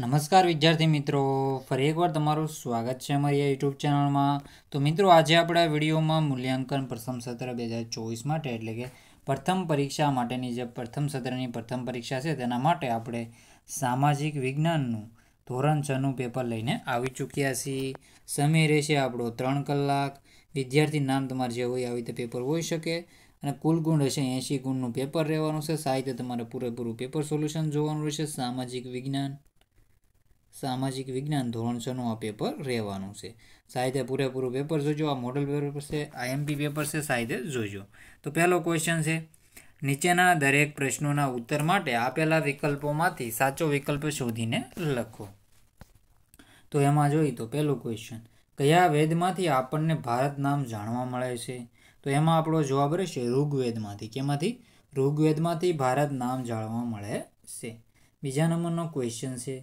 નમસ્કાર વિદ્યાર્થી મિત્રો ફરી એકવાર તમારું સ્વાગત છે અમારી આ યુટ્યુબ ચેનલમાં તો મિત્રો આજે આપણા વિડીયોમાં મૂલ્યાંકન પ્રથમ સત્ર બે હજાર ચોવીસ માટે એટલે કે પ્રથમ પરીક્ષા માટેની જે પ્રથમ સત્રની પ્રથમ પરીક્ષા છે તેના માટે આપણે સામાજિક વિજ્ઞાનનું ધોરણ છનું પેપર લઈને આવી ચૂક્યા છીએ સમય રહેશે આપણો ત્રણ કલાક વિદ્યાર્થી નામ તમારે જે હોય આવી રીતે પેપર હોઈ શકે અને કુલ ગુણ રહેશે એંશી ગુણનું પેપર રહેવાનું છે સાહિત્ય તમારે પૂરેપૂરું પેપર સોલ્યુશન જોવાનું રહેશે સામાજિક વિજ્ઞાન સામાજિક વિજ્ઞાન ધોરણ છનું આ પેપર રહેવાનું છે સાહિત્ય પૂરેપૂરું પેપર જોજો આ મોડલ પેપર છે આઈએમપી પેપર છે સાહિત્ય જોજો તો પહેલો ક્વેશ્ચન છે નીચેના દરેક પ્રશ્નોના ઉત્તર માટે આપેલા વિકલ્પોમાંથી સાચો વિકલ્પ શોધીને લખો તો એમાં જોઈએ તો પહેલું ક્વેશ્ચન કયા વેદમાંથી આપણને ભારત નામ જાણવા મળે છે તો એમાં આપણો જવાબ રહેશે ઋગ્વેદમાંથી કેમાંથી ઋગ્વેદમાંથી ભારત નામ જાણવા મળે છે બીજા નંબરનો ક્વેશ્ચન છે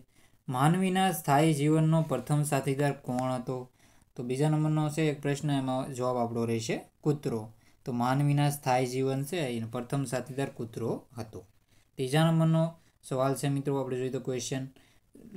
માનવીના સ્થાયી જીવનનો પ્રથમ સાથીદાર કોણ હતો તો બીજા નંબરનો છે એક પ્રશ્ન એમાં જવાબ આપણો રહેશે કૂતરો તો માનવીના સ્થાયી જીવન છે એનો પ્રથમ સાથીદાર કૂતરો હતો ત્રીજા નંબરનો સવાલ છે મિત્રો આપણે જોઈએ તો ક્વેશ્ચન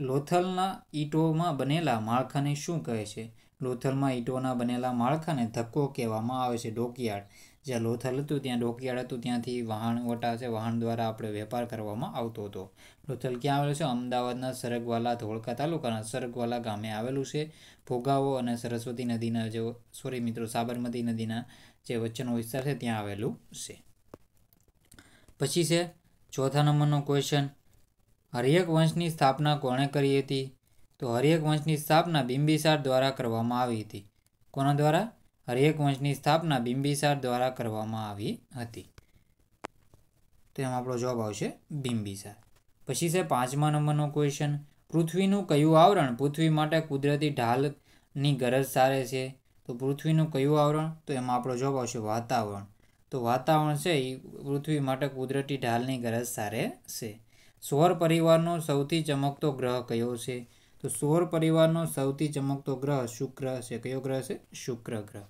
લોથલના ઈંટોમાં બનેલા માળખાને શું કહે છે લોથલમાં ઈંટોના બનેલા માળખાને ધક્કો કહેવામાં આવે છે ડોકયાર્ડ જ્યાં લોથલ હતું ત્યાં ડોકિયાળ હતું ત્યાંથી વાહન ઓટા છે વાહન દ્વારા આપણે વેપાર કરવામાં આવતો હતો લોથલ ક્યાં આવેલું છે અમદાવાદના સરગવાલા ધોળકા તાલુકાના સરગવાલા ગામે આવેલું છે ભોગાવો અને સરસ્વતી નદીના જે સોરી મિત્રો સાબરમતી નદીના જે વચ્ચેનો વિસ્તાર છે ત્યાં આવેલું છે પછી છે ચોથા નંબરનો ક્વેશ્ચન હરિયક વંશની સ્થાપના કોણે કરી હતી તો હરિયક વંશની સ્થાપના બિંબિસાર દ્વારા કરવામાં આવી હતી કોના દ્વારા હરેક વંશની સ્થાપના બિંબિસાર દ્વારા કરવામાં આવી હતી તો એમાં આપણો જવાબ આવશે બિંબિસાર પછી છે પાંચમા નંબરનો ક્વેશ્ચન પૃથ્વીનું કયું આવરણ પૃથ્વી માટે કુદરતી ઢાલની ગરજ સારે છે તો પૃથ્વીનું કયું આવરણ તો એમાં આપણો જવાબ આવશે વાતાવરણ તો વાતાવરણ છે એ પૃથ્વી માટે કુદરતી ઢાલની ગરજ સારે છે સૌર પરિવારનો સૌથી ચમકતો ગ્રહ કયો છે તો સૌર પરિવારનો સૌથી ચમકતો ગ્રહ શુક્ર છે કયો ગ્રહ છે શુક્ર ગ્રહ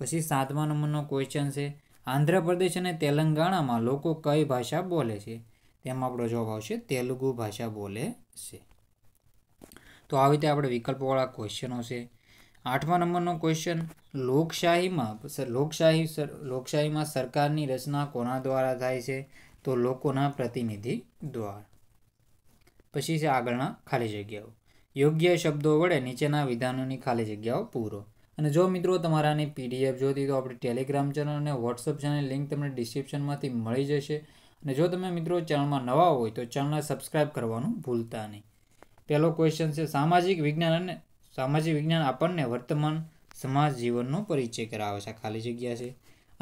પછી સાતમા નંબરનો ક્વેશ્ચન છે આંધ્રપ્રદેશ અને તેલંગાણામાં લોકો કઈ ભાષા બોલે છે તેમાં આપણો જવાબ આવશે તેલુગુ ભાષા બોલે છે તો આવી રીતે આપણે વિકલ્પોવાળા ક્વેશ્ચનો છે આઠમા નંબરનો ક્વેશ્ચન લોકશાહીમાં લોકશાહી લોકશાહીમાં સરકારની રચના કોના દ્વારા થાય છે તો લોકોના પ્રતિનિધિ દ્વારા પછી છે આગળના ખાલી જગ્યાઓ યોગ્ય શબ્દો વડે નીચેના વિધાનોની ખાલી જગ્યાઓ પૂરો અને જો મિત્રો તમારાની પીડીએફ જોતી તો આપણી ટેલિગ્રામ ચેનલ અને વોટ્સઅપ ચેનલ લિંક તમને ડિસ્ક્રિપ્શનમાંથી મળી જશે અને જો તમે મિત્રો ચેનલમાં નવા હોય તો ચેનલને સબસ્ક્રાઈબ કરવાનું ભૂલતા નહીં પહેલો ક્વેશ્ચન છે સામાજિક વિજ્ઞાન અને સામાજિક વિજ્ઞાન આપણને વર્તમાન સમાજ જીવનનો પરિચય કરાવે છે ખાલી જગ્યા છે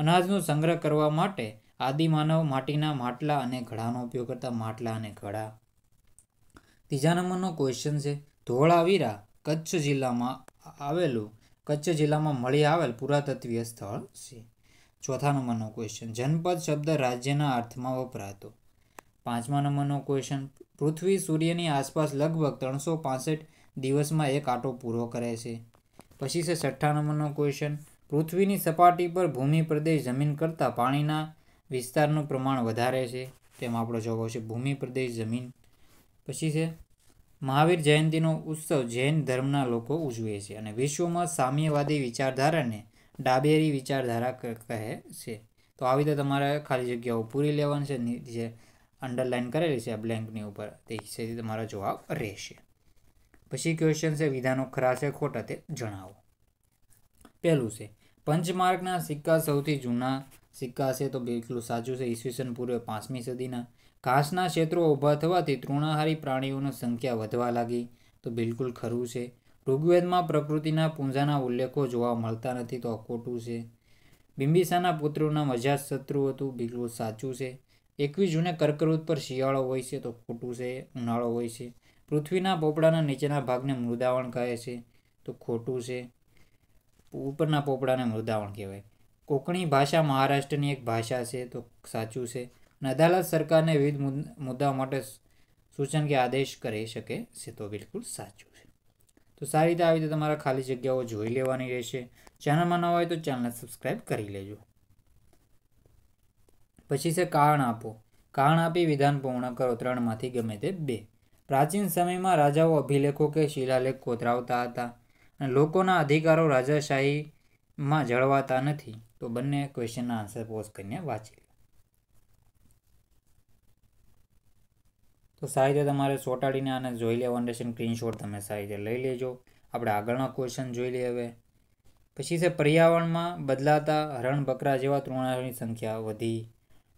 અનાજનો સંગ્રહ કરવા માટે આદિમાનવ માટીના માટલા અને ઘડાનો ઉપયોગ કરતા માટલા અને ઘડા ત્રીજા નંબરનો ક્વેશ્ચન છે ધોળાવીરા કચ્છ જિલ્લામાં આવેલું કચ્છ જિલ્લામાં મળી આવેલ પુરાતત્વીય સ્થળ છે ચોથા નંબરનો ક્વેશ્ચન જનપદ શબ્દ રાજ્યના અર્થમાં વપરાતો પાંચમા નંબરનો ક્વેશ્ચન પૃથ્વી સૂર્યની આસપાસ લગભગ ત્રણસો દિવસમાં એક આટો પૂરો કરે છે પછી છે છઠ્ઠા નંબરનો ક્વેશ્ચન પૃથ્વીની સપાટી પર ભૂમિ પ્રદેશ જમીન કરતાં પાણીના વિસ્તારનું પ્રમાણ વધારે છે તેમ આપણો જવાબ છે ભૂમિ પ્રદેશ જમીન પછી છે મહાવીર જયંતિનો ઉત્સવ જૈન ધર્મના લોકો ઉજવે છે અને વિશ્વમાં સામ્યવાદી વિચારધારાને ડાબેરી વિચારધારા કહે છે તો આવી રીતે તમારે ખાલી જગ્યાઓ પૂરી લેવાની છે જે અંડરલાઇન કરેલી છે આ બ્લેન્કની ઉપર તે હિસ્સેથી તમારો જવાબ રહેશે પછી ક્વેશ્ચન છે વિધાનો ખરા છે ખોટા તે જણાવો પહેલું છે પંચમાર્ગના સિક્કા સૌથી જૂના સિક્કા છે તો બિલકુલ સાચું છે ઈસવીસન પૂર્વે પાંચમી સદીના ઘાસના ક્ષેત્રો ઊભા થવાથી તૃણાહારી પ્રાણીઓની સંખ્યા વધવા લાગી તો બિલકુલ ખરું છે ઋગ્વેદમાં પ્રકૃતિના પૂંજાના ઉલ્લેખો જોવા મળતા નથી તો ખોટું છે બિંબિસાના પુત્રોના મજા શત્રુ હતું બિલકુલ સાચું છે એકવીસ જૂને કર્કવૃત પર શિયાળો હોય છે તો ખોટું છે ઉનાળો હોય છે પૃથ્વીના પોપડાના નીચેના ભાગને મૃદાવણ કહે છે તો ખોટું છે ઉપરના પોપડાને મૃદાવણ કહેવાય કોકણી ભાષા મહારાષ્ટ્રની એક ભાષા છે તો સાચું છે અને અદાલત સરકારને વિવિધ મુદ્દાઓ માટે સૂચન કે આદેશ કરી શકે છે તો બિલકુલ સાચું છે તો સારી રીતે આવી રીતે તમારા ખાલી જગ્યાઓ જોઈ લેવાની રહેશે ચેનલમાં ન હોય તો ચેનલને સબસ્ક્રાઈબ કરી લેજો પછી છે કારણ આપો કારણ આપી વિધાન પૂર્ણ કરો ત્રણમાંથી ગમે તે બે પ્રાચીન સમયમાં રાજાઓ અભિલેખો કે શિલાલેખ કોતરાવતા હતા અને લોકોના અધિકારો રાજાશાહીમાં જળવાતા નથી તો બંને ક્વેશ્ચનના આન્સર પોસ્ટ કરીને વાંચી તો સાહિત્ય તમારે ચોંટાડીને આને જોઈ લેવા અંડરસ્ટેન્ડ સ્ક્રીનશોટ તમે સાહિત્ય લઈ લેજો આપણે આગળના ક્વેશ્ચન જોઈ લઈએ હવે પછી છે પર્યાવરણમાં બદલાતા હરણ બકરા જેવા તૃણાળની સંખ્યા વધી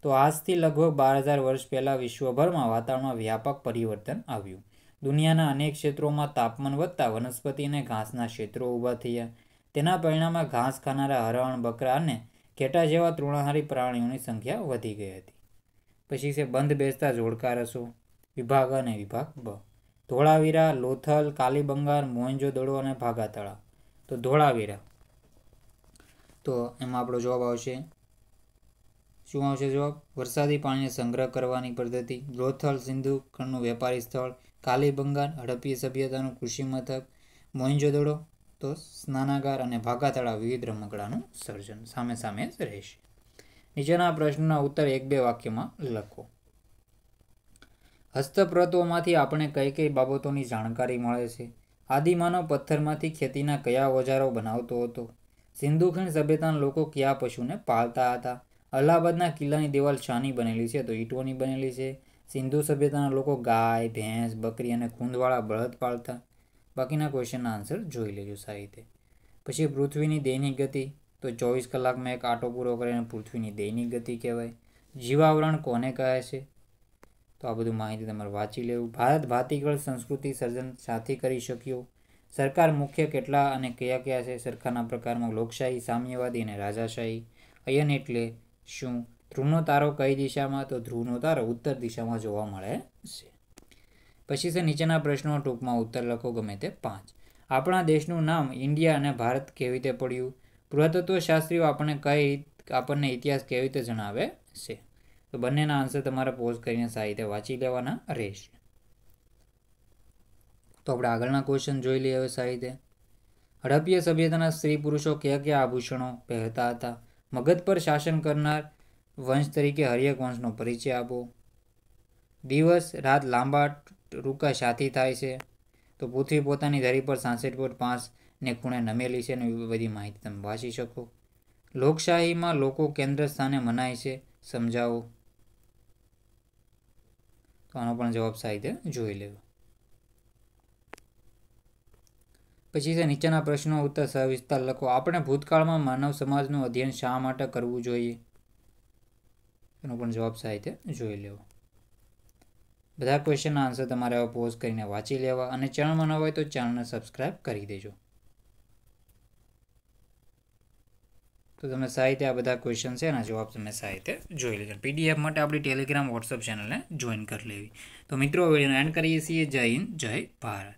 તો આજથી લગભગ બાર હજાર વર્ષ પહેલાં વિશ્વભરમાં વાતાવરણમાં વ્યાપક પરિવર્તન આવ્યું દુનિયાના અનેક ક્ષેત્રોમાં તાપમાન વધતા વનસ્પતિ અને ઘાસના ક્ષેત્રો ઊભા થયા તેના પરિણામે ઘાસ ખાનારા હરણ બકરા અને ઘેટા જેવા તૃણાહારી પ્રાણીઓની સંખ્યા વધી ગઈ હતી પછી છે બંધ બેસતા જોડકા રસો વિભાગ અને વિભાગ બ ધોળાવીરા લોથલ કાલીબંગાર મોહનજોદડો અને ભાગા તો ધોળાવીરા તો એમાં આપણો જવાબ આવશે શું આવશે જવાબ વરસાદી પાણીને સંગ્રહ કરવાની પદ્ધતિ લોથલ સિંધુ ખંડનું વેપારી સ્થળ કાલીબંગાર હડપ્પી સભ્યતાનું કૃષિ મથક મોહનજોદડો તો સ્નાનાગાર અને ભાગાતળા વિવિધ રમકડાનું સર્જન સામે સામે રહેશે નીચેના પ્રશ્નના ઉત્તર એક બે વાક્યમાં લખો હસ્તપ્રતોમાંથી આપણે કઈ કઈ બાબતોની જાણકારી મળે છે આદિમાનવ પથ્થરમાંથી ખેતીના કયા ઓજારો બનાવતો હતો સિંધુ ખીણ સભ્યતાના લોકો કયા પશુને પાળતા હતા અલ્હાબાદના કિલ્લાની દિવાલ શાની બનેલી છે તો ઈંટોની બનેલી છે સિંધુ સભ્યતાના લોકો ગાય ભેંસ બકરી અને ખૂંદવાળા બળદ પાળતા બાકીના ક્વેશ્ચનના આન્સર જોઈ લેજો સારી રીતે પછી પૃથ્વીની દૈનિક ગતિ તો ચોવીસ કલાકમાં એક આટો પૂરો કરીને પૃથ્વીની દૈનિક ગતિ કહેવાય જીવાવરણ કોને કહે છે તો આ બધું માહિતી તમારે વાંચી લેવું ભારત ભાતીગળ સંસ્કૃતિ સર્જન સાથી કરી શક્યો સરકાર મુખ્ય કેટલા અને કયા કયા છે સરકારના પ્રકારમાં લોકશાહી સામ્યવાદી અને રાજાશાહી અયન એટલે શું ધ્રુવનો તારો કઈ દિશામાં તો ધ્રુવનો તારો ઉત્તર દિશામાં જોવા મળે છે પછી છે નીચેના પ્રશ્નો ટૂંકમાં ઉત્તર લખો ગમે તે પાંચ આપણા દેશનું નામ ઇન્ડિયા અને ભારત કેવી રીતે પડ્યું પુરાતત્વ શાસ્ત્રીઓ આપણને કઈ આપણને ઇતિહાસ કેવી રીતે જણાવે છે તો બંનેના આન્સર તમારે પોઝ કરીને સાહિત્ય વાંચી લેવાના રહેશે તો આપણે આગળના ક્વેશ્ચન જોઈ લઈએ હવે સાહિત્ય હડપ્પીય સભ્યતાના સ્ત્રી પુરુષો કયા કયા આભૂષણો પહેરતા હતા મગધ પર શાસન કરનાર વંશ તરીકે હરિયક વંશનો પરિચય આપો દિવસ રાત લાંબા રૂકા સાથી થાય છે તો પૃથ્વી પોતાની ધરી પર સાસઠ પોઈન્ટ ને ખૂણે નમેલી છે અને બધી માહિતી તમે વાંચી શકો લોકશાહીમાં લોકો કેન્દ્ર સ્થાને મનાય છે સમજાવો આનો પણ જવાબ સારી રીતે જોઈ લેવો પછી છે નીચેના પ્રશ્નો ઉત્તર સવિસ્તાર લખો આપણે ભૂતકાળમાં માનવ સમાજનું અધ્યયન શા માટે કરવું જોઈએ એનો પણ જવાબ સારી રીતે જોઈ લેવો બધા ક્વેશ્ચનના આન્સર તમારે હવે પોઝ કરીને વાંચી લેવા અને ચેનલમાં ન હોય તો ચેનલને સબસ્ક્રાઈબ કરી દેજો તો તમે સાહિત્ય આ બધા ક્વેશ્ચન છે એના જવાબ તમે સાહિત્ય જોઈ લેજો પીડીએફ માટે આપણી ટેલિગ્રામ વોટ્સઅપ ચેનલને જોઈન કરી લેવી તો મિત્રો વિડીયોને એન્ડ કરીએ છીએ જય હિન્દ જય ભારત